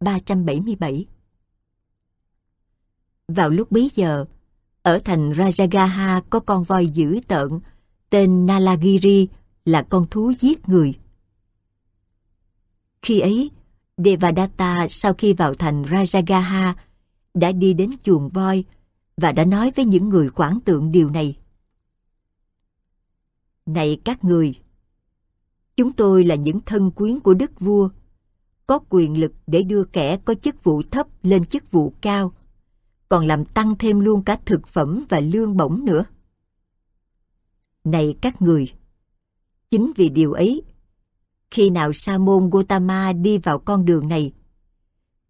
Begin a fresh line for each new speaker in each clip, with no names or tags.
377 Vào lúc bấy giờ, ở thành Rajagaha có con voi dữ tợn tên Nalagiri là con thú giết người. Khi ấy, Devadatta sau khi vào thành Rajagaha đã đi đến chuồng voi và đã nói với những người quản tượng điều này. Này các người, chúng tôi là những thân quyến của đức vua có quyền lực để đưa kẻ có chức vụ thấp lên chức vụ cao, còn làm tăng thêm luôn cả thực phẩm và lương bổng nữa. Này các người! Chính vì điều ấy, khi nào Sa môn Gotama đi vào con đường này,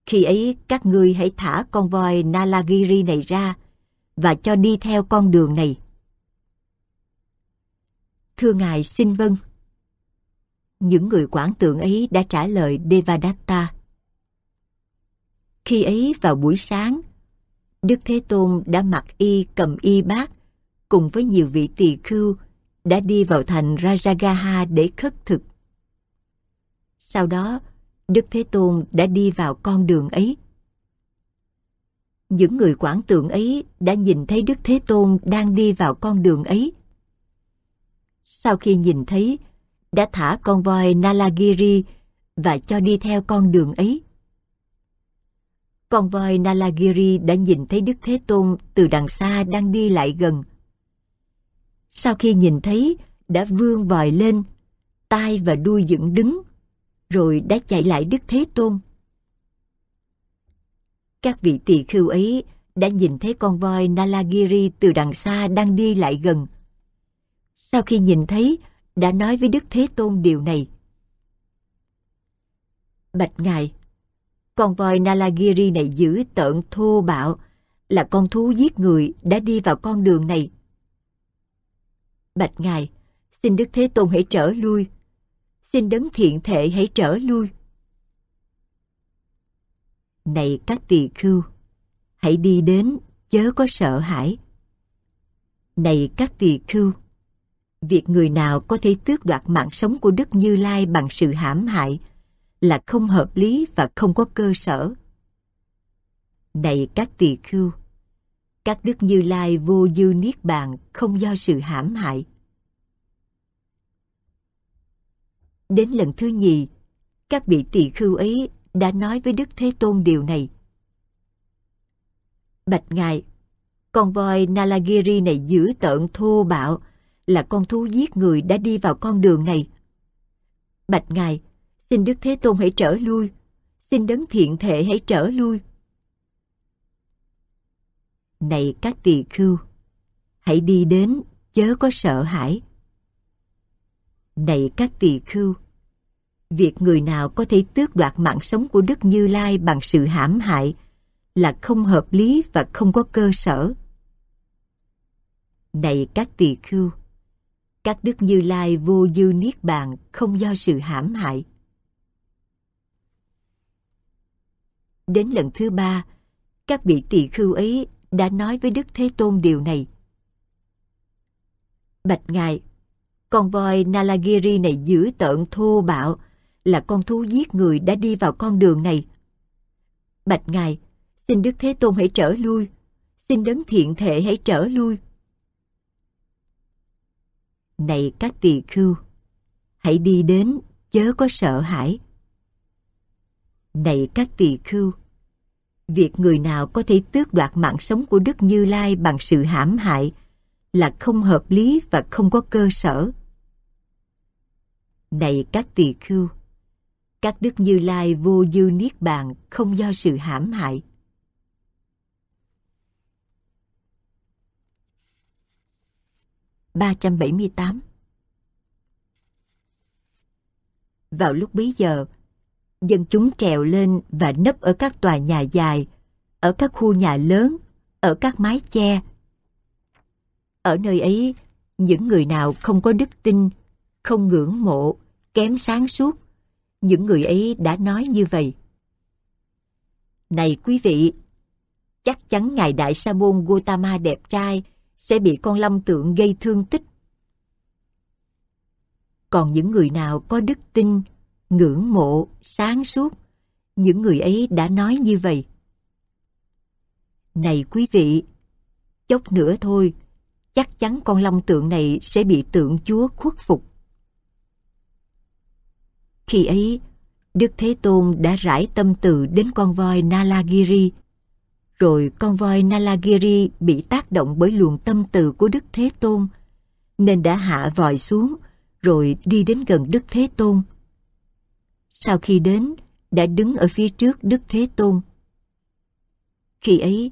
khi ấy các ngươi hãy thả con voi Nalagiri này ra và cho đi theo con đường này. Thưa Ngài xin vâng những người quản tượng ấy đã trả lời Devadatta. Khi ấy vào buổi sáng, Đức Thế Tôn đã mặc y cầm y bát cùng với nhiều vị tỳ khưu đã đi vào thành Rajagaha để khất thực. Sau đó, Đức Thế Tôn đã đi vào con đường ấy. Những người quản tượng ấy đã nhìn thấy Đức Thế Tôn đang đi vào con đường ấy. Sau khi nhìn thấy, đã thả con voi Nalagiri và cho đi theo con đường ấy. Con voi Nalagiri đã nhìn thấy Đức Thế Tôn từ đằng xa đang đi lại gần. Sau khi nhìn thấy, đã vươn vòi lên, tai và đuôi dựng đứng, rồi đã chạy lại Đức Thế Tôn. Các vị tỳ khưu ấy đã nhìn thấy con voi Nalagiri từ đằng xa đang đi lại gần. Sau khi nhìn thấy, đã nói với Đức Thế Tôn điều này. Bạch Ngài, con voi Nalagiri này dữ tợn thô bạo, là con thú giết người đã đi vào con đường này. Bạch Ngài, xin Đức Thế Tôn hãy trở lui. Xin đấng thiện thể hãy trở lui. Này các tỳ khưu, hãy đi đến, chớ có sợ hãi. Này các tỳ khưu, việc người nào có thể tước đoạt mạng sống của Đức Như Lai bằng sự hãm hại là không hợp lý và không có cơ sở. Này các tỳ khưu, các Đức Như Lai vô dư niết bàn không do sự hãm hại. Đến lần thứ nhì, các vị tỳ khưu ấy đã nói với Đức Thế Tôn điều này. Bạch Ngài, con voi Nalagiri này dữ tợn thô bạo, là con thú giết người đã đi vào con đường này. Bạch Ngài, xin Đức Thế Tôn hãy trở lui, xin đấng thiện thể hãy trở lui. Này các tỳ khưu, hãy đi đến, chớ có sợ hãi. Này các tỳ khưu, việc người nào có thể tước đoạt mạng sống của Đức Như Lai bằng sự hãm hại là không hợp lý và không có cơ sở. Này các tỳ khưu, các đức như lai vô dư niết bàn không do sự hãm hại. Đến lần thứ ba, các vị tỳ khưu ấy đã nói với Đức Thế Tôn điều này. Bạch Ngài, con voi Nalagiri này dữ tợn thô bạo, là con thú giết người đã đi vào con đường này. Bạch Ngài, xin Đức Thế Tôn hãy trở lui, xin đấng thiện thể hãy trở lui. Này các tỳ khưu, hãy đi đến, chớ có sợ hãi. Này các tỳ khưu, việc người nào có thể tước đoạt mạng sống của Đức Như Lai bằng sự hãm hại là không hợp lý và không có cơ sở. Này các tỳ khưu, các Đức Như Lai vô dư niết bàn không do sự hãm hại. 378 Vào lúc bấy giờ, dân chúng trèo lên và nấp ở các tòa nhà dài, ở các khu nhà lớn, ở các mái che. Ở nơi ấy, những người nào không có đức tin, không ngưỡng mộ, kém sáng suốt, những người ấy đã nói như vậy. Này quý vị, chắc chắn Ngài Đại Sa Môn Gautama đẹp trai sẽ bị con lâm tượng gây thương tích. Còn những người nào có đức tin, ngưỡng mộ, sáng suốt, những người ấy đã nói như vậy. Này quý vị, chốc nữa thôi, chắc chắn con lâm tượng này sẽ bị tượng chúa khuất phục. Khi ấy, Đức Thế Tôn đã rải tâm từ đến con voi Nalagiri rồi con voi Nalagiri bị tác động bởi luồng tâm từ của Đức Thế Tôn, nên đã hạ vòi xuống, rồi đi đến gần Đức Thế Tôn. Sau khi đến, đã đứng ở phía trước Đức Thế Tôn. Khi ấy,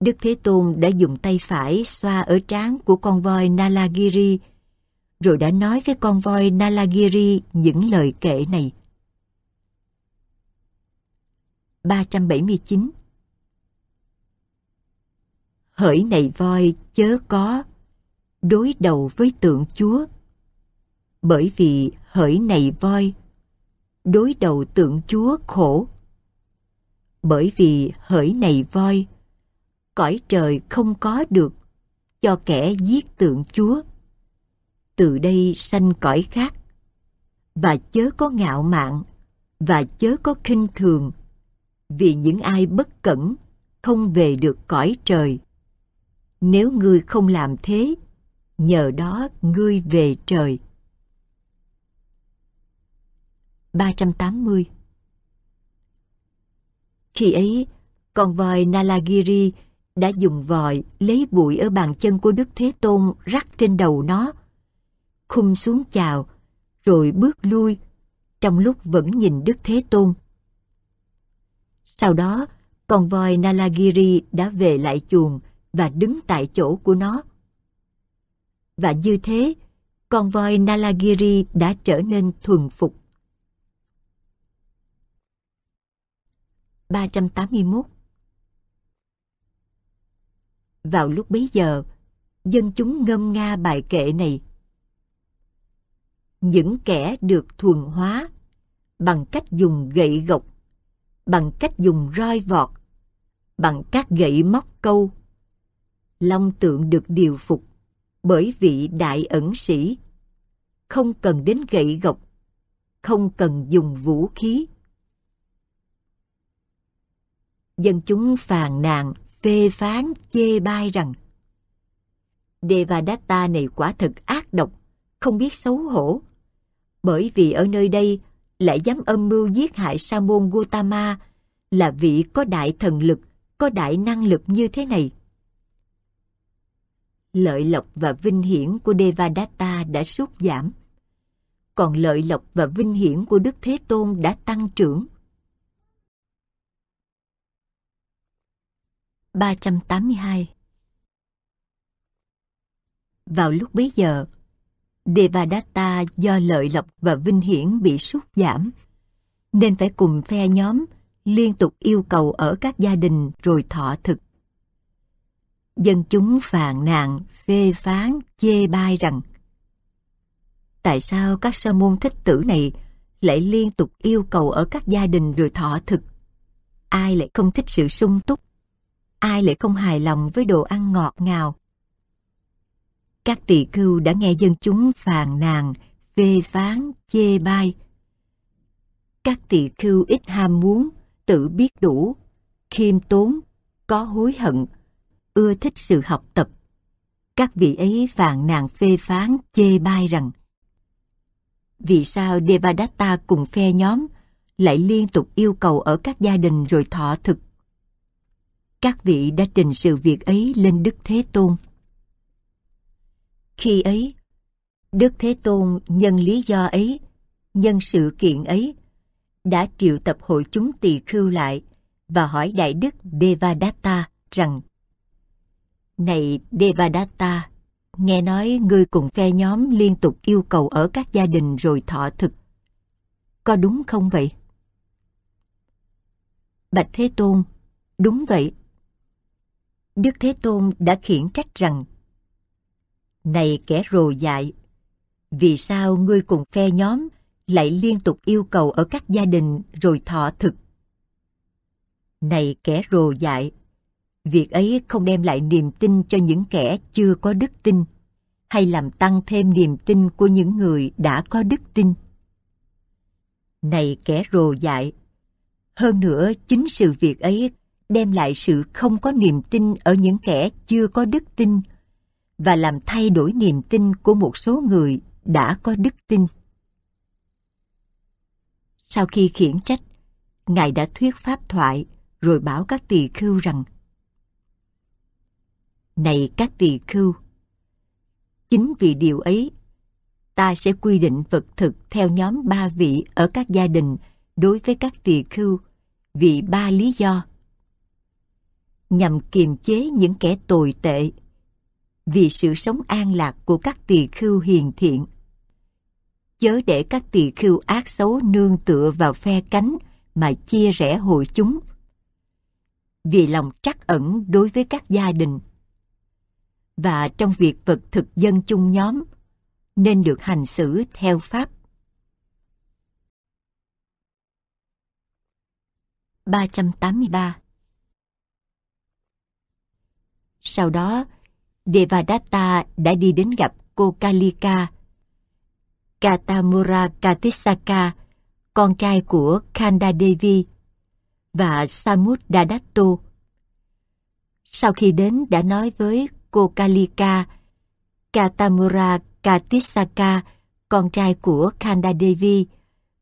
Đức Thế Tôn đã dùng tay phải xoa ở trán của con voi Nalagiri, rồi đã nói với con voi Nalagiri những lời kệ này. 379 hỡi này voi chớ có đối đầu với tượng chúa bởi vì hỡi này voi đối đầu tượng chúa khổ bởi vì hỡi này voi cõi trời không có được cho kẻ giết tượng chúa từ đây sanh cõi khác và chớ có ngạo mạn và chớ có khinh thường vì những ai bất cẩn không về được cõi trời nếu ngươi không làm thế, nhờ đó ngươi về trời. 380 Khi ấy, con voi Nalagiri đã dùng vòi lấy bụi ở bàn chân của Đức Thế Tôn rắc trên đầu nó, khum xuống chào, rồi bước lui, trong lúc vẫn nhìn Đức Thế Tôn. Sau đó, con voi Nalagiri đã về lại chuồng, và đứng tại chỗ của nó. Và như thế, con voi Nalagiri đã trở nên thuần phục. 381 Vào lúc bấy giờ, dân chúng ngâm nga bài kệ này. Những kẻ được thuần hóa bằng cách dùng gậy gộc, bằng cách dùng roi vọt, bằng các gậy móc câu, long tượng được điều phục bởi vị đại ẩn sĩ. Không cần đến gậy gộc, không cần dùng vũ khí. Dân chúng phàn nàn, phê phán, chê bai rằng Devadatta này quả thật ác độc, không biết xấu hổ. Bởi vì ở nơi đây lại dám âm mưu giết hại Sa môn Gautama là vị có đại thần lực, có đại năng lực như thế này lợi lộc và vinh hiển của Devadatta đã sút giảm. Còn lợi lộc và vinh hiển của Đức Thế Tôn đã tăng trưởng. 382 Vào lúc bấy giờ, Devadatta do lợi lộc và vinh hiển bị sút giảm, nên phải cùng phe nhóm liên tục yêu cầu ở các gia đình rồi thọ thực dân chúng phàn nàn, phê phán, chê bai rằng Tại sao các sa môn thích tử này lại liên tục yêu cầu ở các gia đình rồi thọ thực? Ai lại không thích sự sung túc? Ai lại không hài lòng với đồ ăn ngọt ngào? Các tỳ khưu đã nghe dân chúng phàn nàn, phê phán, chê bai. Các tỳ khưu ít ham muốn, tự biết đủ, khiêm tốn, có hối hận, ưa thích sự học tập. Các vị ấy phàn nàn phê phán, chê bai rằng Vì sao Devadatta cùng phe nhóm lại liên tục yêu cầu ở các gia đình rồi thọ thực? Các vị đã trình sự việc ấy lên Đức Thế Tôn. Khi ấy, Đức Thế Tôn nhân lý do ấy, nhân sự kiện ấy, đã triệu tập hội chúng tỳ khưu lại và hỏi Đại Đức Devadatta rằng này Devadatta, nghe nói ngươi cùng phe nhóm liên tục yêu cầu ở các gia đình rồi thọ thực. Có đúng không vậy? Bạch Thế Tôn, đúng vậy. Đức Thế Tôn đã khiển trách rằng Này kẻ rồ dại, vì sao ngươi cùng phe nhóm lại liên tục yêu cầu ở các gia đình rồi thọ thực? Này kẻ rồ dại, việc ấy không đem lại niềm tin cho những kẻ chưa có đức tin hay làm tăng thêm niềm tin của những người đã có đức tin này kẻ rồ dại hơn nữa chính sự việc ấy đem lại sự không có niềm tin ở những kẻ chưa có đức tin và làm thay đổi niềm tin của một số người đã có đức tin sau khi khiển trách ngài đã thuyết pháp thoại rồi bảo các tỳ khưu rằng này các tỳ khưu. Chính vì điều ấy, ta sẽ quy định vật thực theo nhóm ba vị ở các gia đình đối với các tỳ khưu vì ba lý do. Nhằm kiềm chế những kẻ tồi tệ vì sự sống an lạc của các tỳ khưu hiền thiện. Chớ để các tỳ khưu ác xấu nương tựa vào phe cánh mà chia rẽ hội chúng. Vì lòng trắc ẩn đối với các gia đình, và trong việc vật thực dân chung nhóm nên được hành xử theo pháp. 383 Sau đó, Devadatta đã đi đến gặp cô Kalika, Katamura Katisaka, con trai của Kanda Devi và Samudadato. Sau khi đến đã nói với Kokalika, Katamura Katisaka, con trai của Kanda Devi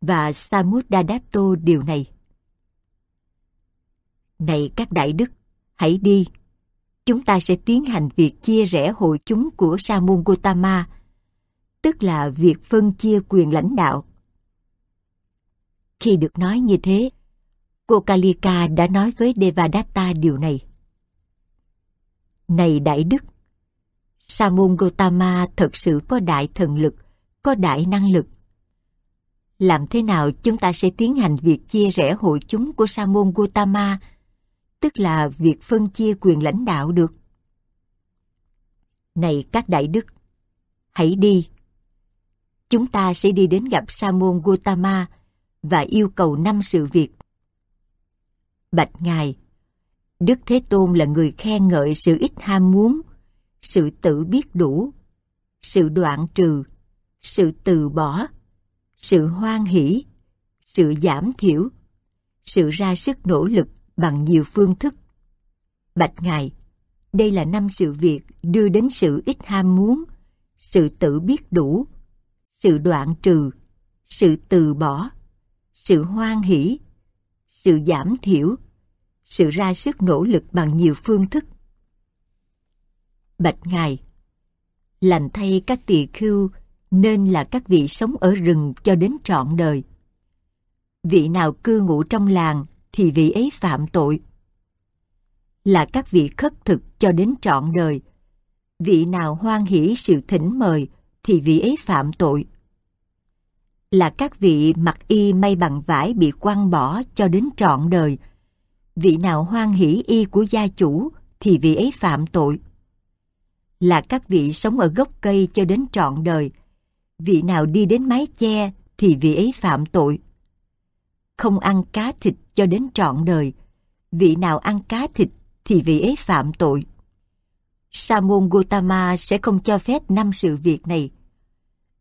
và Samudadatto điều này. Này các đại đức, hãy đi. Chúng ta sẽ tiến hành việc chia rẽ hội chúng của Samun Gautama, tức là việc phân chia quyền lãnh đạo. Khi được nói như thế, Kokalika đã nói với Devadatta điều này. Này Đại Đức! Sa Samun Gotama thật sự có đại thần lực, có đại năng lực. Làm thế nào chúng ta sẽ tiến hành việc chia rẽ hội chúng của Sa Samun Gotama, tức là việc phân chia quyền lãnh đạo được? Này các đại đức, hãy đi. Chúng ta sẽ đi đến gặp Sa Samun Gotama và yêu cầu năm sự việc. Bạch Ngài, Đức Thế Tôn là người khen ngợi sự ít ham muốn, sự tự biết đủ, sự đoạn trừ, sự từ bỏ, sự hoan hỷ, sự giảm thiểu, sự ra sức nỗ lực bằng nhiều phương thức. Bạch Ngài, đây là năm sự việc đưa đến sự ít ham muốn, sự tự biết đủ, sự đoạn trừ, sự từ bỏ, sự hoan hỷ, sự giảm thiểu, sự ra sức nỗ lực bằng nhiều phương thức. Bạch Ngài Lành thay các tỳ khưu nên là các vị sống ở rừng cho đến trọn đời. Vị nào cư ngụ trong làng thì vị ấy phạm tội. Là các vị khất thực cho đến trọn đời. Vị nào hoan hỷ sự thỉnh mời thì vị ấy phạm tội. Là các vị mặc y may bằng vải bị quăng bỏ cho đến trọn đời – vị nào hoan hỷ y của gia chủ thì vị ấy phạm tội. Là các vị sống ở gốc cây cho đến trọn đời, vị nào đi đến mái che thì vị ấy phạm tội. Không ăn cá thịt cho đến trọn đời, vị nào ăn cá thịt thì vị ấy phạm tội. Sa môn Gautama sẽ không cho phép năm sự việc này.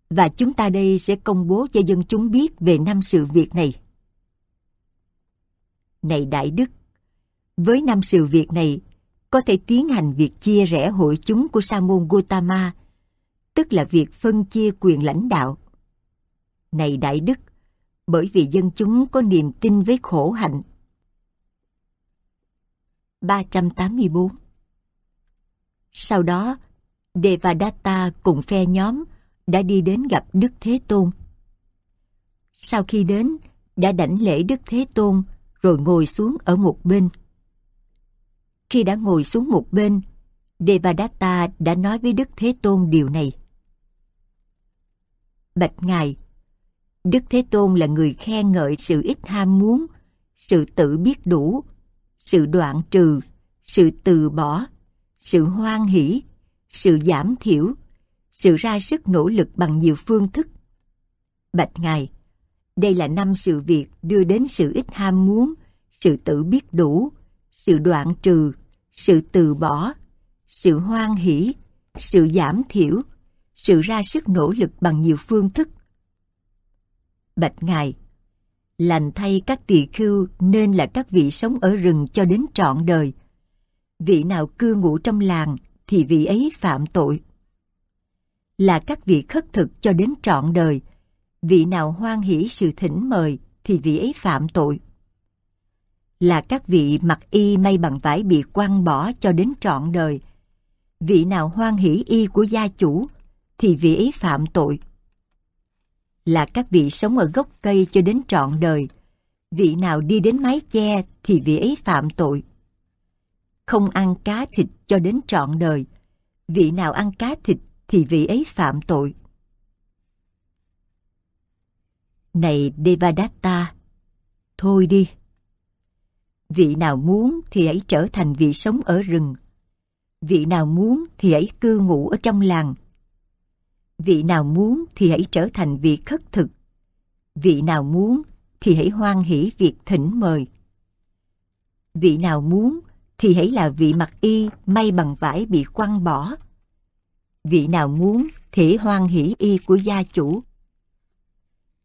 Và chúng ta đây sẽ công bố cho dân chúng biết về năm sự việc này. Này Đại Đức, với năm sự việc này, có thể tiến hành việc chia rẽ hội chúng của sa môn Gautama, tức là việc phân chia quyền lãnh đạo. Này Đại Đức, bởi vì dân chúng có niềm tin với khổ hạnh. 384 Sau đó, Devadatta cùng phe nhóm đã đi đến gặp Đức Thế Tôn. Sau khi đến, đã đảnh lễ Đức Thế Tôn rồi ngồi xuống ở một bên khi đã ngồi xuống một bên, Devadatta đã nói với Đức Thế Tôn điều này. Bạch Ngài, Đức Thế Tôn là người khen ngợi sự ít ham muốn, sự tự biết đủ, sự đoạn trừ, sự từ bỏ, sự hoan hỷ, sự giảm thiểu, sự ra sức nỗ lực bằng nhiều phương thức. Bạch Ngài, đây là năm sự việc đưa đến sự ít ham muốn, sự tự biết đủ, sự đoạn trừ, sự từ bỏ, sự hoan hỷ, sự giảm thiểu, sự ra sức nỗ lực bằng nhiều phương thức. Bạch Ngài Lành thay các tỳ khưu nên là các vị sống ở rừng cho đến trọn đời. Vị nào cư ngụ trong làng thì vị ấy phạm tội. Là các vị khất thực cho đến trọn đời. Vị nào hoan hỷ sự thỉnh mời thì vị ấy phạm tội là các vị mặc y may bằng vải bị quăng bỏ cho đến trọn đời. Vị nào hoan hỷ y của gia chủ thì vị ấy phạm tội. Là các vị sống ở gốc cây cho đến trọn đời. Vị nào đi đến mái che thì vị ấy phạm tội. Không ăn cá thịt cho đến trọn đời. Vị nào ăn cá thịt thì vị ấy phạm tội. Này Devadatta, thôi đi Vị nào muốn thì hãy trở thành vị sống ở rừng. Vị nào muốn thì hãy cư ngụ ở trong làng. Vị nào muốn thì hãy trở thành vị khất thực. Vị nào muốn thì hãy hoan hỷ việc thỉnh mời. Vị nào muốn thì hãy là vị mặc y may bằng vải bị quăng bỏ. Vị nào muốn thì hoan hỷ y của gia chủ.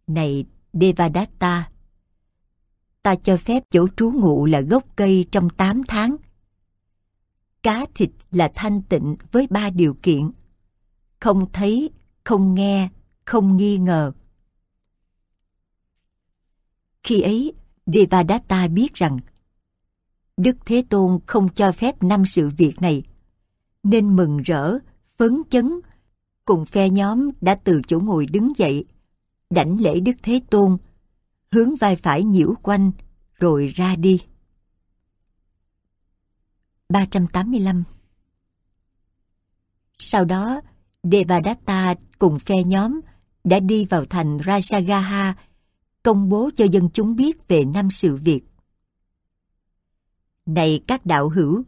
Này Devadatta, ta cho phép chỗ trú ngụ là gốc cây trong 8 tháng. Cá thịt là thanh tịnh với ba điều kiện. Không thấy, không nghe, không nghi ngờ. Khi ấy, Devadatta biết rằng Đức Thế Tôn không cho phép năm sự việc này, nên mừng rỡ, phấn chấn, cùng phe nhóm đã từ chỗ ngồi đứng dậy, đảnh lễ Đức Thế Tôn, hướng vai phải nhiễu quanh, rồi ra đi. 385 Sau đó, Devadatta cùng phe nhóm đã đi vào thành Rajagaha, công bố cho dân chúng biết về năm sự việc. Này các đạo hữu,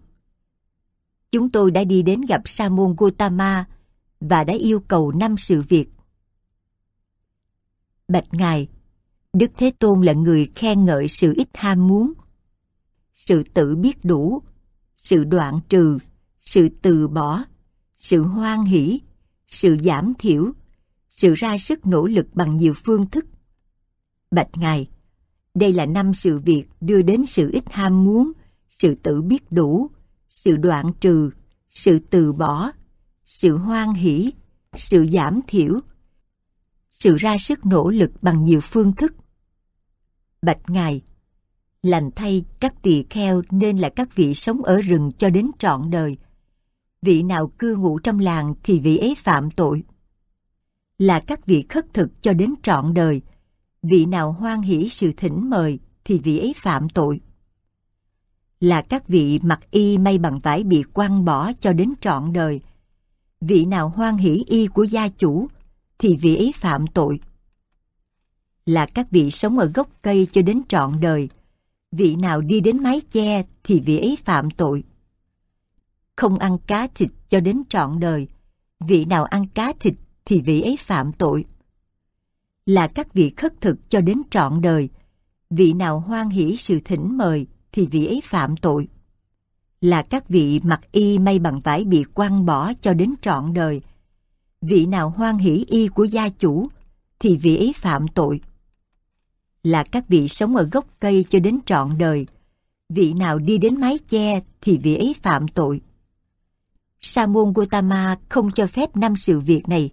chúng tôi đã đi đến gặp Sa môn Gautama và đã yêu cầu năm sự việc. Bạch Ngài, Đức Thế Tôn là người khen ngợi sự ít ham muốn, sự tự biết đủ, sự đoạn trừ, sự từ bỏ, sự hoan hỷ, sự giảm thiểu, sự ra sức nỗ lực bằng nhiều phương thức. Bạch Ngài, đây là năm sự việc đưa đến sự ít ham muốn, sự tự biết đủ, sự đoạn trừ, sự từ bỏ, sự hoan hỷ, sự giảm thiểu, sự ra sức nỗ lực bằng nhiều phương thức bạch ngài. Lành thay các tỳ kheo nên là các vị sống ở rừng cho đến trọn đời. Vị nào cư ngụ trong làng thì vị ấy phạm tội. Là các vị khất thực cho đến trọn đời. Vị nào hoan hỷ sự thỉnh mời thì vị ấy phạm tội. Là các vị mặc y may bằng vải bị quăng bỏ cho đến trọn đời. Vị nào hoan hỷ y của gia chủ thì vị ấy phạm tội là các vị sống ở gốc cây cho đến trọn đời. Vị nào đi đến mái che thì vị ấy phạm tội. Không ăn cá thịt cho đến trọn đời. Vị nào ăn cá thịt thì vị ấy phạm tội. Là các vị khất thực cho đến trọn đời. Vị nào hoan hỷ sự thỉnh mời thì vị ấy phạm tội. Là các vị mặc y may bằng vải bị quăng bỏ cho đến trọn đời. Vị nào hoan hỷ y của gia chủ thì vị ấy phạm tội là các vị sống ở gốc cây cho đến trọn đời. Vị nào đi đến mái che thì vị ấy phạm tội. Sa Samuel Gautama không cho phép năm sự việc này.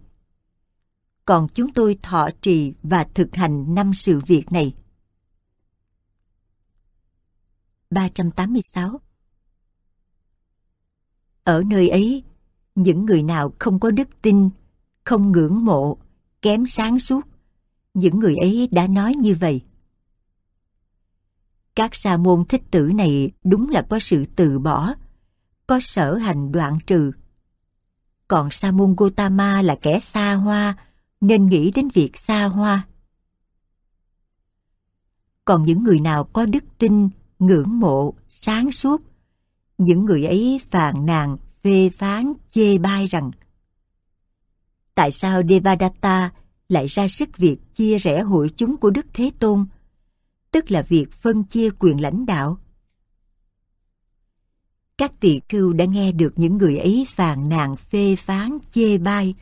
Còn chúng tôi thọ trì và thực hành năm sự việc này. 386 Ở nơi ấy, những người nào không có đức tin, không ngưỡng mộ, kém sáng suốt những người ấy đã nói như vậy. Các sa môn thích tử này đúng là có sự từ bỏ, có sở hành đoạn trừ. Còn sa môn Gotama là kẻ xa hoa, nên nghĩ đến việc xa hoa. Còn những người nào có đức tin, ngưỡng mộ, sáng suốt, những người ấy phàn nàn, phê phán, chê bai rằng tại sao Devadatta lại ra sức việc chia rẽ hội chúng của Đức Thế Tôn, tức là việc phân chia quyền lãnh đạo. Các tỳ khưu đã nghe được những người ấy phàn nàn phê phán chê bai.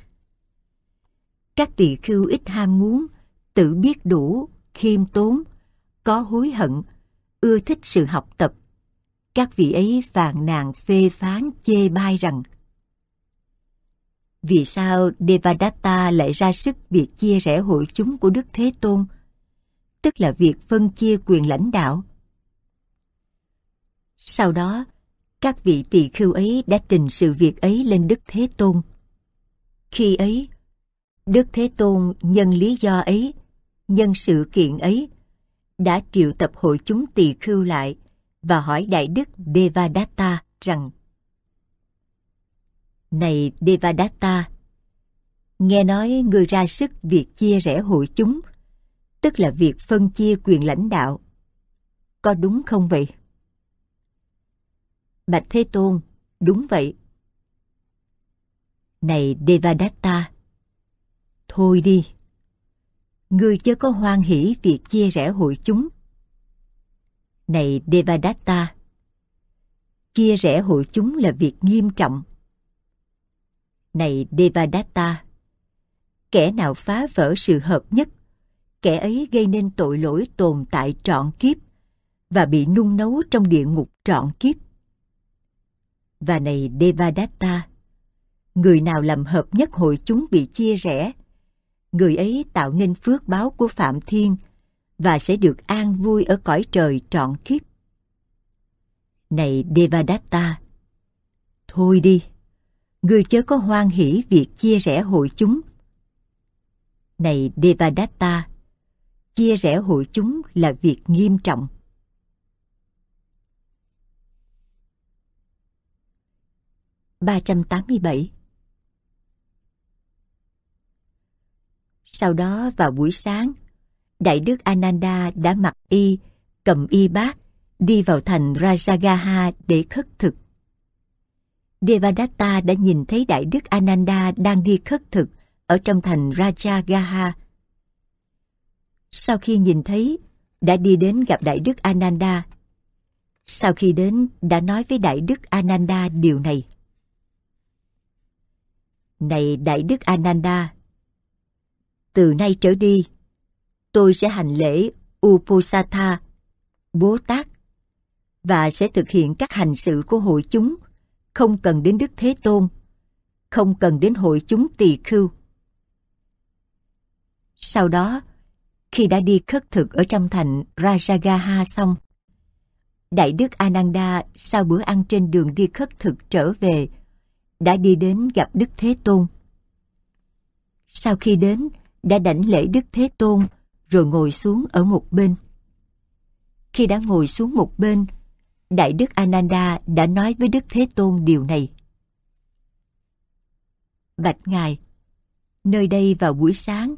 Các tỳ khưu ít ham muốn, tự biết đủ, khiêm tốn, có hối hận, ưa thích sự học tập. Các vị ấy phàn nàn phê phán chê bai rằng – vì sao Devadatta lại ra sức việc chia rẽ hội chúng của Đức Thế Tôn, tức là việc phân chia quyền lãnh đạo. Sau đó, các vị tỳ khưu ấy đã trình sự việc ấy lên Đức Thế Tôn. Khi ấy, Đức Thế Tôn nhân lý do ấy, nhân sự kiện ấy, đã triệu tập hội chúng tỳ khưu lại và hỏi Đại Đức Devadatta rằng này Devadatta, nghe nói người ra sức việc chia rẽ hội chúng, tức là việc phân chia quyền lãnh đạo. Có đúng không vậy? Bạch Thế Tôn, đúng vậy. Này Devadatta, thôi đi. Ngươi chưa có hoan hỷ việc chia rẽ hội chúng. Này Devadatta, chia rẽ hội chúng là việc nghiêm trọng này Devadatta. Kẻ nào phá vỡ sự hợp nhất, kẻ ấy gây nên tội lỗi tồn tại trọn kiếp và bị nung nấu trong địa ngục trọn kiếp. Và này Devadatta, người nào làm hợp nhất hội chúng bị chia rẽ, người ấy tạo nên phước báo của Phạm Thiên và sẽ được an vui ở cõi trời trọn kiếp. Này Devadatta, thôi đi! người chớ có hoan hỷ việc chia rẽ hội chúng. Này Devadatta, chia rẽ hội chúng là việc nghiêm trọng. ba trăm tám mươi bảy Sau đó vào buổi sáng, Đại đức Ananda đã mặc y, cầm y bát, đi vào thành Rajagaha để khất thực. Devadatta đã nhìn thấy Đại Đức Ananda đang đi khất thực ở trong thành Rajagaha. Sau khi nhìn thấy, đã đi đến gặp Đại Đức Ananda. Sau khi đến, đã nói với Đại Đức Ananda điều này. Này Đại Đức Ananda, từ nay trở đi, tôi sẽ hành lễ Uposatha, Bố Tát, và sẽ thực hiện các hành sự của hội chúng – không cần đến Đức Thế Tôn, không cần đến hội chúng tỳ khưu. Sau đó, khi đã đi khất thực ở trong thành Rajagaha xong, Đại đức Ananda sau bữa ăn trên đường đi khất thực trở về, đã đi đến gặp Đức Thế Tôn. Sau khi đến, đã đảnh lễ Đức Thế Tôn rồi ngồi xuống ở một bên. Khi đã ngồi xuống một bên, Đại đức Ananda đã nói với Đức Thế Tôn điều này. Bạch Ngài, nơi đây vào buổi sáng,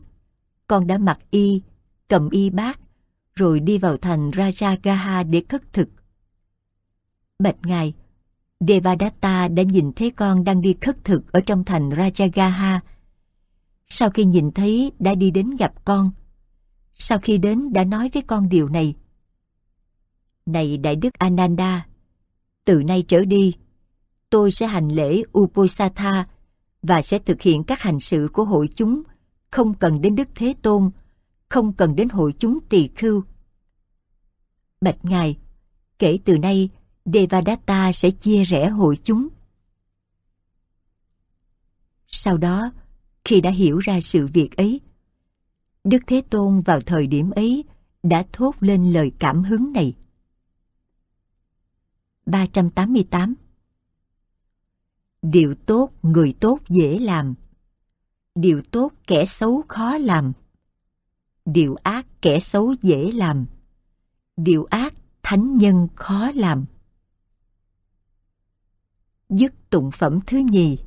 con đã mặc y, cầm y bát, rồi đi vào thành Rajagaha để khất thực. Bạch Ngài, Devadatta đã nhìn thấy con đang đi khất thực ở trong thành Rajagaha. Sau khi nhìn thấy đã đi đến gặp con. Sau khi đến đã nói với con điều này. Này Đại Đức Ananda, từ nay trở đi, tôi sẽ hành lễ Uposatha và sẽ thực hiện các hành sự của hội chúng, không cần đến Đức Thế Tôn, không cần đến hội chúng tỳ khưu. Bạch Ngài, kể từ nay, Devadatta sẽ chia rẽ hội chúng. Sau đó, khi đã hiểu ra sự việc ấy, Đức Thế Tôn vào thời điểm ấy đã thốt lên lời cảm hứng này. 388 Điều tốt người tốt dễ làm Điều tốt kẻ xấu khó làm Điều ác kẻ xấu dễ làm Điều ác thánh nhân khó làm Dứt tụng phẩm thứ nhì